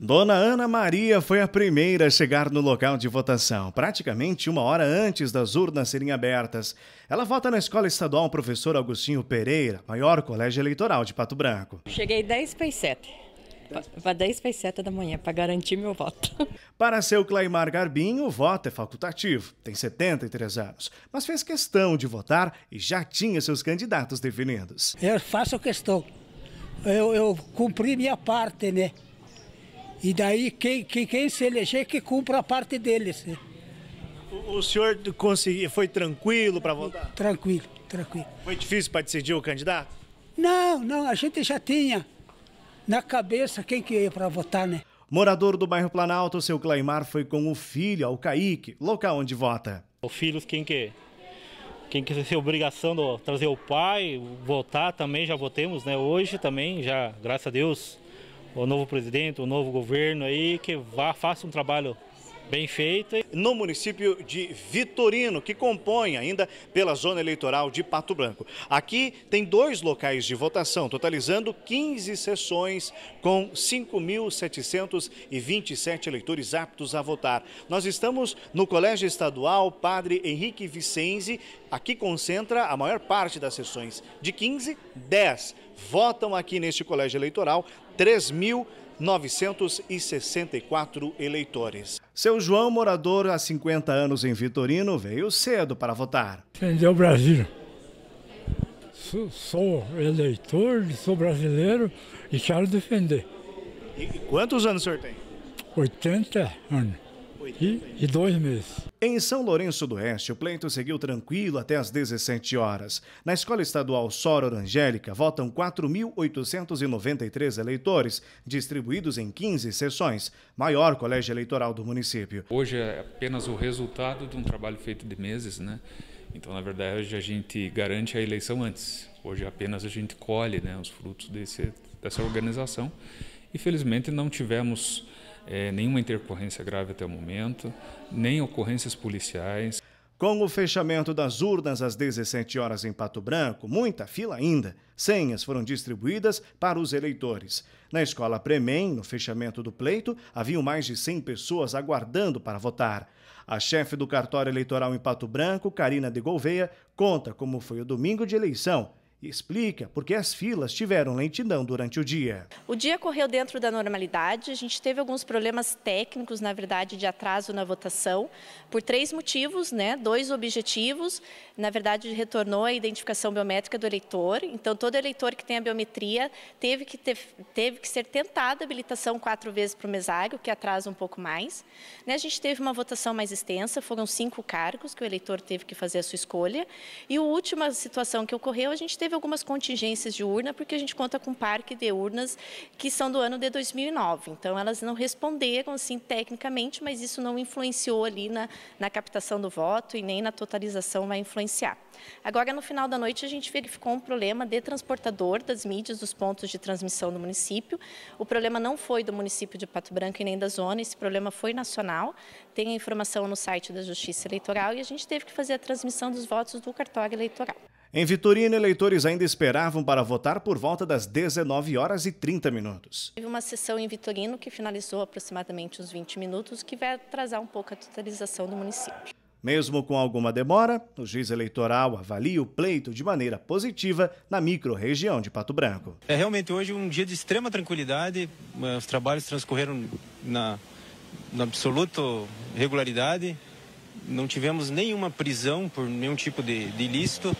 Dona Ana Maria foi a primeira a chegar no local de votação, praticamente uma hora antes das urnas serem abertas. Ela vota na Escola Estadual Professor Agostinho Pereira, maior colégio eleitoral de Pato Branco. Cheguei 10 para 7. Para 10 para 7 da manhã, para garantir meu voto. Para seu Claimar Garbinho, o voto é facultativo, tem 73 anos, mas fez questão de votar e já tinha seus candidatos definidos. Eu faço questão. Eu, eu cumpri minha parte, né? E daí quem, quem, quem se eleger é que cumpra a parte deles. Né? O, o senhor consegui, foi tranquilo para votar? Tranquilo, tranquilo. Foi difícil para decidir o candidato? Não, não, a gente já tinha na cabeça quem que ia para votar, né? Morador do bairro Planalto, seu Claimar foi com o filho ao Caíque, local onde vota. Os filhos, quem que quem quiser ser obrigação de trazer o pai, votar também, já votemos, né? Hoje também, já, graças a Deus, o novo presidente, o novo governo aí, que vá, faça um trabalho bem feita. No município de Vitorino, que compõe ainda pela zona eleitoral de Pato Branco. Aqui tem dois locais de votação, totalizando 15 sessões com 5.727 eleitores aptos a votar. Nós estamos no Colégio Estadual Padre Henrique Vicenzi, aqui concentra a maior parte das sessões. De 15, 10 votam aqui neste colégio eleitoral 3.964 eleitores. Seu João, morador há 50 anos em Vitorino, veio cedo para votar. Defender o Brasil? Sou, sou eleitor, sou brasileiro e quero defender. E quantos anos o senhor tem? 80 anos e, e dois meses. Em São Lourenço do Oeste, o pleito seguiu tranquilo até as 17 horas. Na Escola Estadual Soror Angélica, votam 4.893 eleitores, distribuídos em 15 sessões, maior colégio eleitoral do município. Hoje é apenas o resultado de um trabalho feito de meses, né? Então, na verdade, hoje a gente garante a eleição antes. Hoje apenas a gente colhe né, os frutos desse, dessa organização. E felizmente não tivemos é, nenhuma intercorrência grave até o momento, nem ocorrências policiais. Com o fechamento das urnas às 17 horas em Pato Branco, muita fila ainda. Senhas foram distribuídas para os eleitores. Na escola Premen, no fechamento do pleito, haviam mais de 100 pessoas aguardando para votar. A chefe do cartório eleitoral em Pato Branco, Karina de Gouveia, conta como foi o domingo de eleição explica por que as filas tiveram lentidão durante o dia. O dia correu dentro da normalidade, a gente teve alguns problemas técnicos, na verdade, de atraso na votação, por três motivos, né? dois objetivos. Na verdade, retornou a identificação biométrica do eleitor, então todo eleitor que tem a biometria teve que, ter, teve que ser tentada a habilitação quatro vezes para o mesário, que atrasa um pouco mais. Né? A gente teve uma votação mais extensa, foram cinco cargos que o eleitor teve que fazer a sua escolha. E a última situação que ocorreu, a gente teve teve algumas contingências de urna, porque a gente conta com um parque de urnas que são do ano de 2009. Então, elas não responderam, assim, tecnicamente, mas isso não influenciou ali na, na captação do voto e nem na totalização vai influenciar. Agora, no final da noite, a gente verificou um problema de transportador das mídias dos pontos de transmissão do município. O problema não foi do município de Pato Branco e nem da zona, esse problema foi nacional. Tem a informação no site da Justiça Eleitoral e a gente teve que fazer a transmissão dos votos do cartório eleitoral. Em Vitorino, eleitores ainda esperavam para votar por volta das 19 horas e 30 minutos. Teve uma sessão em Vitorino que finalizou aproximadamente uns 20 minutos, que vai atrasar um pouco a totalização do município. Mesmo com alguma demora, o juiz eleitoral avalia o pleito de maneira positiva na micro-região de Pato Branco. É realmente hoje um dia de extrema tranquilidade, eh, os trabalhos transcorreram na, na absoluta regularidade, não tivemos nenhuma prisão por nenhum tipo de, de ilícito.